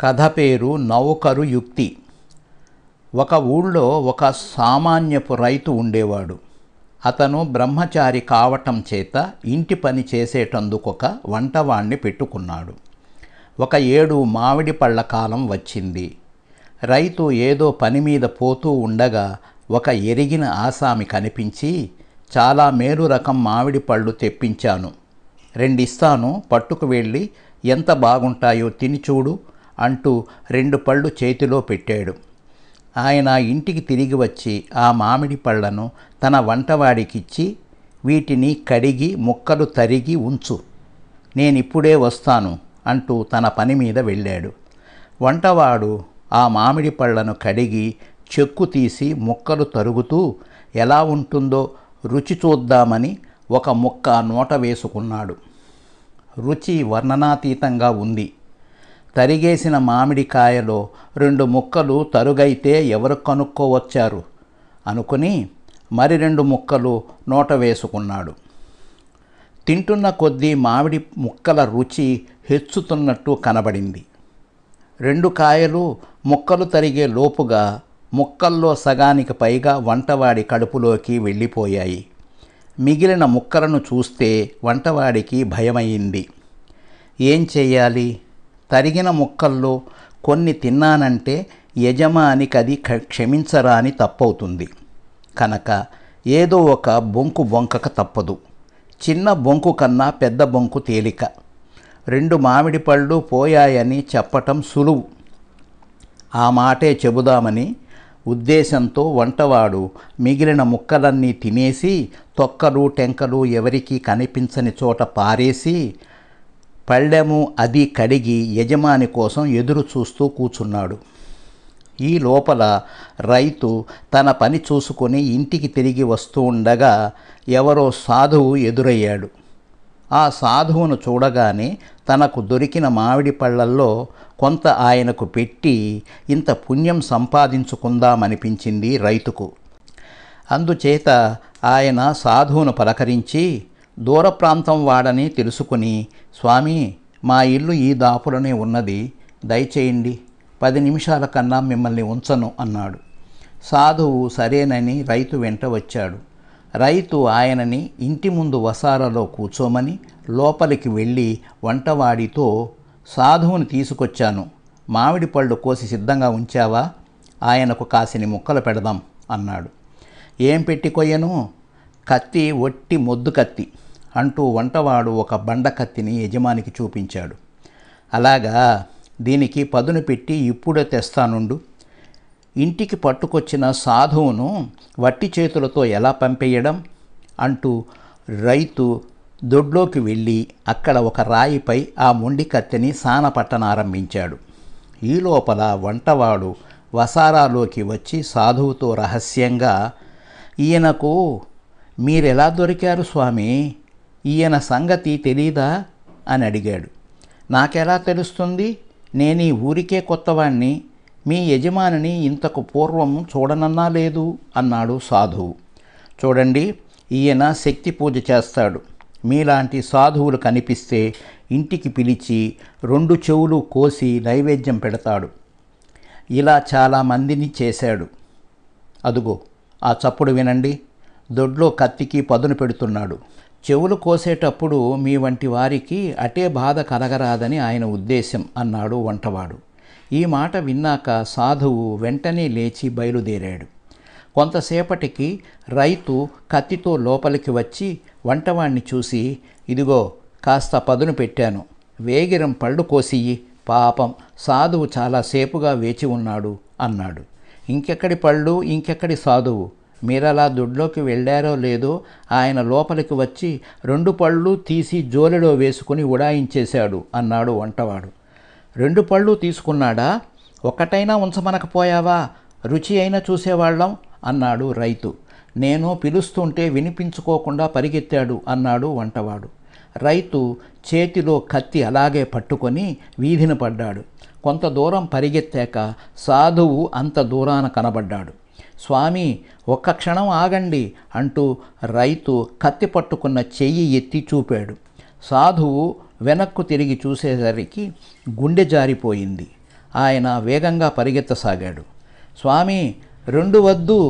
కథ పేరు నౌకరు యుక్తి ఒక ఊళ్ళో ఒక సామాన్యపు రైతు ఉండేవాడు అతను బ్రహ్మచారి కావటం చేత ఇంటి పని చేసేటందుకొక వంటవాణ్ణి పెట్టుకున్నాడు ఒక ఏడు మామిడి పళ్ళ కాలం వచ్చింది రైతు ఏదో పని మీద పోతూ ఉండగా ఒక ఎరిగిన ఆసామి కనిపించి చాలా మేలు రకం మామిడి పళ్ళు తెప్పించాను రెండిస్తాను పట్టుకు వెళ్ళి ఎంత బాగుంటాయో తిని చూడు అంటూ రెండు పళ్ళు చేతిలో పెట్టాడు ఆయన ఇంటికి తిరిగి వచ్చి ఆ మామిడి పళ్ళను తన వంటవాడికిచ్చి వీటిని కడిగి ముక్కలు తరిగి ఉంచు నేనిప్పుడే వస్తాను అంటూ తన పని మీద వెళ్ళాడు వంటవాడు ఆ మామిడి పళ్ళను కడిగి చెక్కు తీసి ముక్కలు తరుగుతూ ఎలా ఉంటుందో రుచి చూద్దామని ఒక ముక్క నోట వేసుకున్నాడు రుచి వర్ణనాతీతంగా ఉంది తరిగేసిన మామిడికాయలో రెండు ముక్కలు తరుగైతే ఎవరు కనుక్కోవచ్చారు అనుకుని మరి రెండు ముక్కలు నోట వేసుకున్నాడు తింటున్న కొద్దీ మామిడి ముక్కల రుచి హెచ్చుతున్నట్టు కనబడింది రెండు కాయలు ముక్కలు తరిగే లోపుగా ముక్కల్లో సగానికి పైగా వంటవాడి కడుపులోకి వెళ్ళిపోయాయి మిగిలిన ముక్కలను చూస్తే వంటవాడికి భయమయ్యింది ఏం చేయాలి తరిగిన ముక్కల్లో కొన్ని తిన్నానంటే యజమానికి అది క్షమించరా అని తప్పవుతుంది కనుక ఏదో ఒక బొంకు బొంకక తప్పదు చిన్న బొంకు కన్నా పెద్ద బొంకు తేలిక రెండు మామిడి పళ్ళు పోయాయని చెప్పటం సులువు ఆ మాటే చెబుదామని ఉద్దేశంతో వంటవాడు మిగిలిన ముక్కలన్నీ తినేసి తొక్కలు టెంకలు ఎవరికీ కనిపించని చోట పారేసి పళ్ళెము అది కడిగి యజమాని కోసం ఎదురు చూస్తూ కూర్చున్నాడు ఈ లోపల రైతు తన పని చూసుకొని ఇంటికి తిరిగి వస్తూ ఉండగా ఎవరో సాధువు ఎదురయ్యాడు ఆ సాధువును చూడగానే తనకు దొరికిన మామిడి పళ్ళల్లో కొంత ఆయనకు పెట్టి ఇంత పుణ్యం సంపాదించుకుందామనిపించింది రైతుకు అందుచేత ఆయన సాధువును పలకరించి దూర ప్రాంతం వాడని తెలుసుకుని స్వామి మా ఇల్లు ఈ దాపులోనే ఉన్నది దయచేయండి పది నిమిషాల కన్నా మిమ్మల్ని ఉంచను అన్నాడు సాధువు సరేనని రైతు వెంట వచ్చాడు రైతు ఆయనని ఇంటి ముందు వసారలో కూర్చోమని లోపలికి వెళ్ళి వంటవాడితో సాధువుని తీసుకొచ్చాను మామిడి పళ్ళు కోసి సిద్ధంగా ఉంచావా ఆయనకు కాసిని ముక్కలు పెడదాం అన్నాడు ఏం పెట్టి కొయ్యను కత్తి ఒట్టి మొద్దు కత్తి అంటూ వంటవాడు ఒక బండకత్తిని యజమానికి చూపించాడు అలాగా దీనికి పదును పెట్టి ఇప్పుడే తెస్తానుండు ఇంటికి పట్టుకొచ్చిన సాధువును వట్టి చేతులతో ఎలా పంపేయడం అంటూ రైతు దొడ్లోకి వెళ్ళి అక్కడ ఒక రాయిపై ఆ మొండి కత్తిని ఆరంభించాడు ఈ లోపల వంటవాడు వసారాలోకి వచ్చి సాధువుతో రహస్యంగా ఈయనకు మీరెలా దొరికారు స్వామి ఈయన సంగతి తెలీదా అని అడిగాడు నాకెలా తెలుస్తుంది నేను ఈ ఊరికే కొత్తవాణ్ణి మీ యజమానిని ఇంతకు పూర్వం చూడనన్నా లేదు అన్నాడు సాధువు చూడండి ఈయన శక్తి పూజ చేస్తాడు మీలాంటి సాధువులు కనిపిస్తే ఇంటికి పిలిచి రెండు చెవులు కోసి నైవేద్యం పెడతాడు ఇలా చాలామందిని చేశాడు అదుగో ఆ చప్పుడు వినండి దొడ్లో కత్తికి పదును పెడుతున్నాడు చెవులు కోసేటప్పుడు మీ వంటి వారికి అటే బాధ కలగరాదని ఆయన ఉద్దేశం అన్నాడు వంటవాడు ఈ మాట విన్నాక సాధువు వెంటనే లేచి బయలుదేరాడు కొంతసేపటికి రైతు కత్తితో లోపలికి వచ్చి వంటవాణ్ణి చూసి ఇదిగో కాస్త పదును పెట్టాను వేగిరం పళ్ళు కోసియి పాపం సాధువు చాలాసేపుగా వేచి ఉన్నాడు అన్నాడు ఇంకెక్కడి పళ్ళు ఇంకెక్కడి సాధువు మీరలా దొడ్లోకి వెళ్ళారో లేదో ఆయన లోపలికి వచ్చి రెండు పళ్ళు తీసి జోలెలో వేసుకుని ఉడాయించేశాడు అన్నాడు వంటవాడు రెండు పళ్ళు తీసుకున్నాడా ఒకటైనా ఉంచమనకపోయావా రుచి అయినా చూసేవాళ్ళం అన్నాడు రైతు నేను పిలుస్తుంటే వినిపించుకోకుండా పరిగెత్తాడు అన్నాడు వంటవాడు రైతు చేతిలో కత్తి అలాగే పట్టుకొని వీధిన పడ్డాడు కొంత దూరం పరిగెత్తాక సాధువు అంత దూరాన కనబడ్డాడు స్వామి ఒక్క క్షణం ఆగండి అంటూ రైతు కత్తి పట్టుకున్న చెయ్యి ఎత్తి చూపాడు సాధువు వెనక్కు తిరిగి చూసేసరికి గుండె జారిపోయింది ఆయన వేగంగా పరిగెత్తసాగాడు స్వామి రెండు వద్దు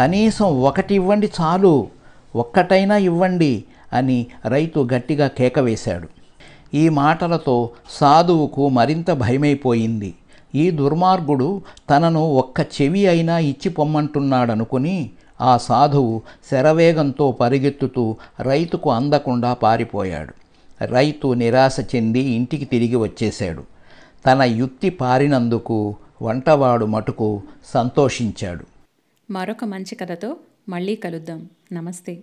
కనీసం ఒకటి ఇవ్వండి చాలు ఒక్కటైనా ఇవ్వండి అని రైతు గట్టిగా కేక వేశాడు ఈ మాటలతో సాధువుకు మరింత భయమైపోయింది ఈ దుర్మార్గుడు తనను ఒక్క చెవి అయినా ఇచ్చి పొమ్మంటున్నాడనుకుని ఆ సాధువు శరవేగంతో పరిగెత్తుతూ రైతుకు అందకుండా పారిపోయాడు రైతు నిరాశ చెంది ఇంటికి తిరిగి వచ్చేశాడు తన యుక్తి పారినందుకు వంటవాడు మటుకు సంతోషించాడు మరొక మంచి కథతో మళ్ళీ కలుద్దాం నమస్తే